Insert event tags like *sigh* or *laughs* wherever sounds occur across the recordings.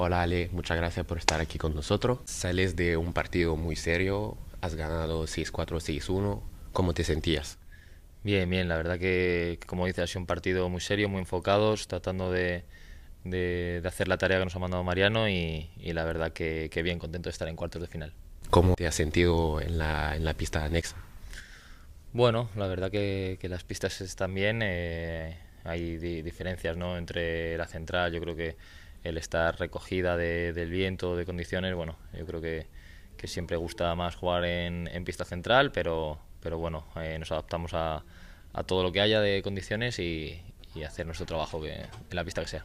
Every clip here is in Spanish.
Hola Ale, muchas gracias por estar aquí con nosotros. Sales de un partido muy serio, has ganado 6-4, 6-1. ¿Cómo te sentías? Bien, bien, la verdad que, como dices, ha sido un partido muy serio, muy enfocados, tratando de, de, hacer la tarea que nos ha mandado Mariano y, la verdad que, bien, contento de estar en cuartos de final. ¿Cómo te has sentido en la, en la pista anexa? Bueno, la verdad que, las pistas están bien, eh, hay diferencias ¿no? entre la central, yo creo que el estar recogida del viento, de condiciones, bueno, yo creo que, siempre gusta más jugar en, pista central, pero, pero bueno, eh, nos adaptamos a, todo lo que haya de condiciones y, hacer nuestro trabajo en la pista que sea.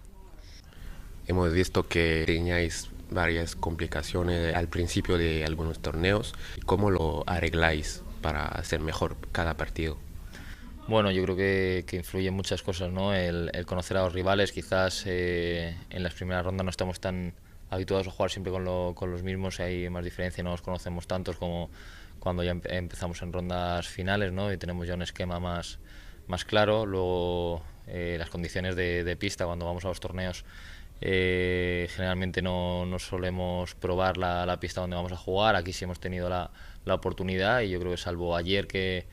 Hemos visto que teníais varias complicaciones al principio de algunos torneos. ¿Cómo lo arregláis para hacer mejor cada partido? Bueno, yo creo que, que influyen muchas cosas, ¿no? El, conocer a los rivales, quizás eh, en las primeras rondas no estamos tan habituados a jugar siempre con, con los mismos, hay más diferencia, no los conocemos tantos como cuando ya empezamos en rondas finales, ¿no? Y tenemos ya un esquema más, más claro, luego eh, las condiciones de, pista cuando vamos a los torneos. Eh, generalmente no, no, solemos probar la, la, pista donde vamos a jugar, aquí sí hemos tenido la, la oportunidad y yo creo que salvo ayer que,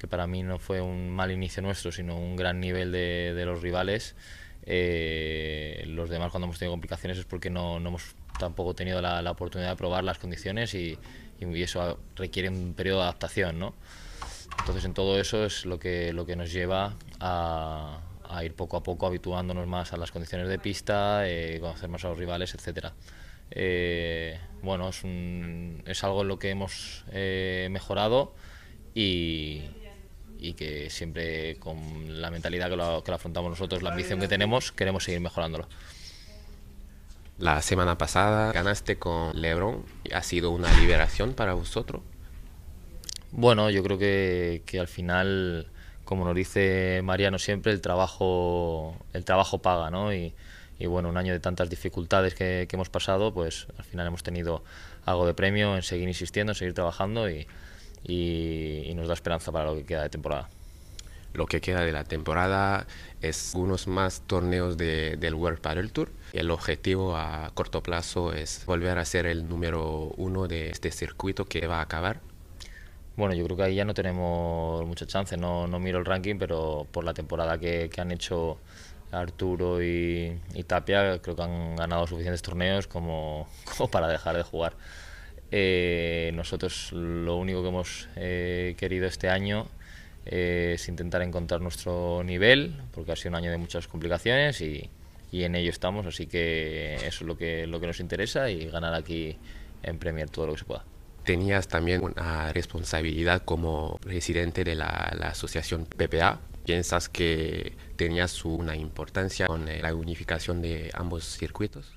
que para mí no fue un mal inicio nuestro, sino un gran nivel de, de los rivales. Eh, los demás cuando hemos tenido complicaciones es porque no, no hemos tampoco tenido la, oportunidad de probar las condiciones y, y, eso requiere un periodo de adaptación. ¿no? Entonces en todo eso es lo que, lo que nos lleva a, a ir poco a poco habituándonos más a las condiciones de pista, eh, conocer más a los rivales, etcétera. Eh, bueno, es, es, algo en lo que hemos eh, mejorado y, y que siempre con la mentalidad que la afrontamos nosotros, la ambición que tenemos, queremos seguir mejorándolo. La semana pasada ganaste con Lebron. ¿Ha sido una liberación para vosotros? Bueno, yo creo que, que al final, como nos dice Mariano siempre, el trabajo, el trabajo paga, ¿no? Y, bueno, un año de tantas dificultades que, hemos pasado, pues al final hemos tenido algo de premio en seguir insistiendo, en seguir trabajando y, y, nos da esperanza para lo que queda de temporada lo que queda de la temporada es unos más torneos del World Paddle Tour. El objetivo a corto plazo es volver a ser el número uno de este circuito que va a acabar. Bueno, yo creo que ahí ya no tenemos mucha chance, no, miro el ranking, pero por la temporada que, han hecho Arturo y, Tapia, creo que han ganado suficientes torneos como *laughs* para dejar de jugar. Eh, nosotros lo único que hemos eh, querido este año eh, es intentar encontrar nuestro nivel, porque ha sido un año de muchas complicaciones y, en ello estamos, así que eso es lo que, lo que nos interesa y ganar aquí en Premier todo lo que se pueda. Tenías también una responsabilidad como presidente de la, la asociación PPA. ¿Piensas que tenías una importancia con la unificación de ambos circuitos?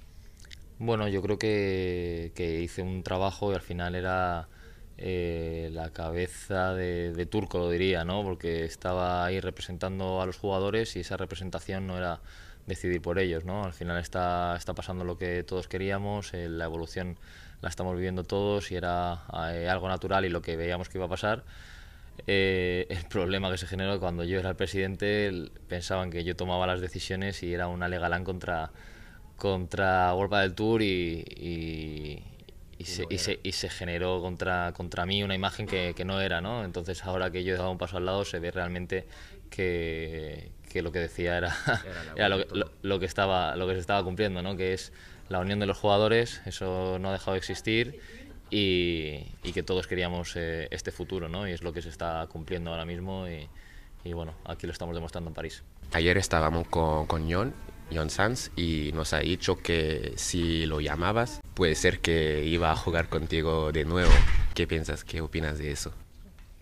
Bueno, yo creo que, hice un trabajo y al final era eh, la cabeza de, turco, lo diría, ¿no? Porque estaba ahí representando a los jugadores y esa representación no era decidir por ellos, ¿no? Al final está, está pasando lo que todos queríamos, eh, la evolución la estamos viviendo todos y era eh, algo natural y lo que veíamos que iba a pasar. el problema que se generó cuando yo era el presidente, pensaban que yo tomaba las decisiones y era una legalán contra, contra World del Tour y, y, se, generó contra, contra mí una imagen que, no era, ¿no? Entonces ahora que yo he dado un paso al lado se ve realmente que, lo que decía era, *laughs* lo, que estaba, lo que se estaba cumpliendo, ¿no? Que es la unión de los jugadores, eso no ha dejado de existir y, que todos queríamos eh, este futuro, ¿no? Y es lo que se está cumpliendo ahora mismo y, bueno, aquí lo estamos demostrando en París. Ayer estábamos con, con John John Sanz y nos ha dicho que si lo llamabas, puede ser que iba a jugar contigo de nuevo. ¿Qué piensas? ¿Qué opinas de eso?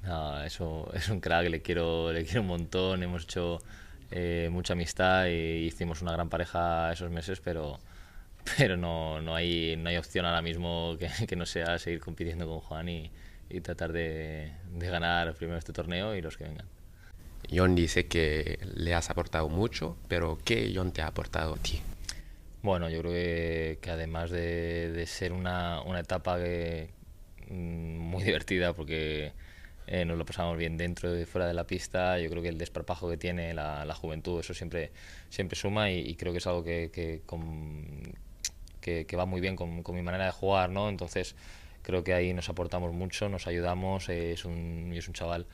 No, eso es un crack, le quiero, le quiero un montón, hemos hecho eh, mucha amistad y hicimos una gran pareja esos meses, pero, pero no, no, hay, no hay opción ahora mismo que, no sea seguir compitiendo con Juan y, tratar de, de ganar primero este torneo y los que vengan. John dice que le has aportado mucho, pero ¿qué John te ha aportado a ti? Bueno, yo creo que, además de, ser una, una etapa mm, muy *laughs* divertida porque eh, nos lo pasamos bien dentro y fuera de la pista. Yo creo que el desparpajo que tiene la, juventud, eso siempre, siempre suma y, creo que es algo que, que, va muy bien con, mi manera de jugar. ¿no? Entonces creo que ahí nos aportamos mucho, nos ayudamos. Eh, es, es un chaval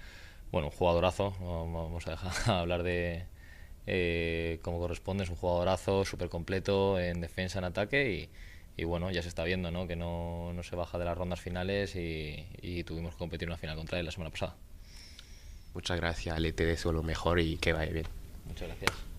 bueno, un jugadorazo, vamos a dejar *laughs* hablar de eh, cómo corresponde, es un jugadorazo súper completo en defensa, en ataque y, bueno, ya se está viendo ¿no? que no, se baja de las rondas finales y, tuvimos que competir una final contra él la semana pasada. Muchas gracias, Le te deseo lo mejor y que vaya bien. Muchas gracias.